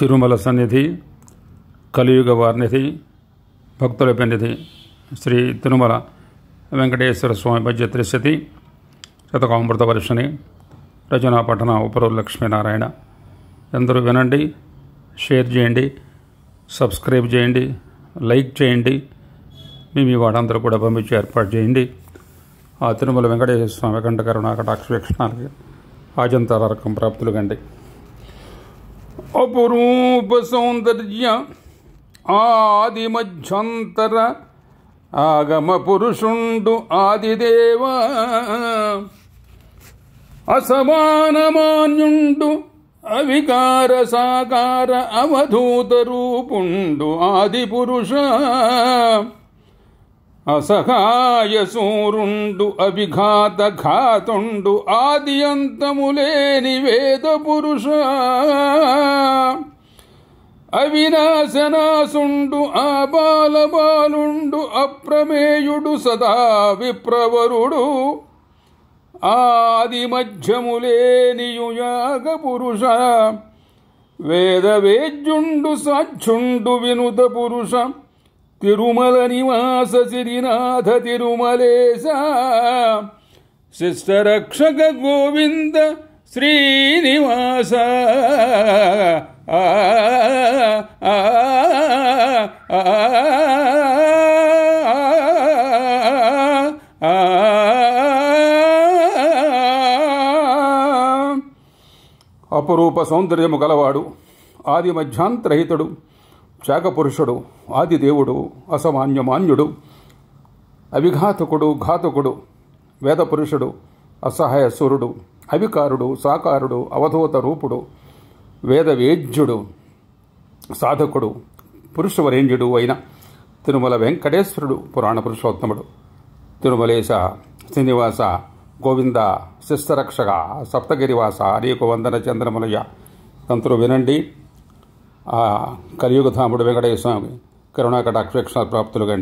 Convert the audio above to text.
తిరుమల సన్నిధి కలియుగ వారినిధి భక్తుల పెన్నిధి శ్రీ తిరుమల వెంకటేశ్వర స్వామి మధ్య త్రిశతి శతకామృత వర్షిణి రచనా పఠన ఉపరు లక్ష్మీనారాయణ అందరూ వినండి షేర్ చేయండి సబ్స్క్రైబ్ చేయండి లైక్ చేయండి మీ మీ వాడందరూ కూడా పంపించి ఏర్పాటు చేయండి ఆ తిరుమల వెంకటేశ్వర స్వామి కంట కటాక్ష వీక్షణాలకి ఆజంతరకం ప్రాప్తులు కండి ಅಪರೂಪ ಸೌಂದರ್ಯ ಮಧ್ಯಂತರ ಆಗಮ ಪುರುಷುಂಡು ಆದಿದೇವ ಅಸಮಾನಮಾನ್ಯುಂಡು ಅವಿಕಾರ ಸಾಕಾರ ಅವಧೂತ ರೂಪುಂಡು ಆದಿಪುರುಷ అసహాయసూరుండు అభిఘాత ఘాతుండు ఆది అంతములేని వేద పురుష అవినాశనాసుండు ఆ బాలబాలుండు అప్రమేయుడు సదా విప్రవరుడు ఆది మధ్యములేనియుయాగ పురుష వేదవేద్యుండు సాక్షుండు వినుత పురుషం ತಿರುಮಲ ನಿವಾಸ ಸಿರಿನಾಥ ತಿರುಮಲೇಶ ಶಿಷ್ಟರಕ್ಷಕ ಗೋವಿಂದ ಶ್ರೀನಿವಾಸ ಅಪರೂಪ ಸೌಂದರ್ಯ ಮುಗಲವಾಡು ಆದಿ ಮಧ್ಯಾಂತರಹಿತಡು శాఖపురుషుడు ఆదిదేవుడు అసమాన్యమాన్యుడు అవిఘాతకుడు ఘాతకుడు వేదపురుషుడు అసహాయ సురుడు అవికారుడు సాకారుడు అవధూత రూపుడు వేదవేద్యుడు సాధకుడు పురుషవరేంద్యుడు అయిన తిరుమల వెంకటేశ్వరుడు పురాణ పురుషోత్తముడు తిరుమలేశ శ్రీనివాస గోవింద శిస్తరక్షగా సప్తగిరివాస అనేక వందన చంద్రమలయ్య తంతులు వినండి ఆ కలియుగ ధాముడు వెంకటేశ్వర స్వామి కరుణాకటాక్ష ప్రాప్తులు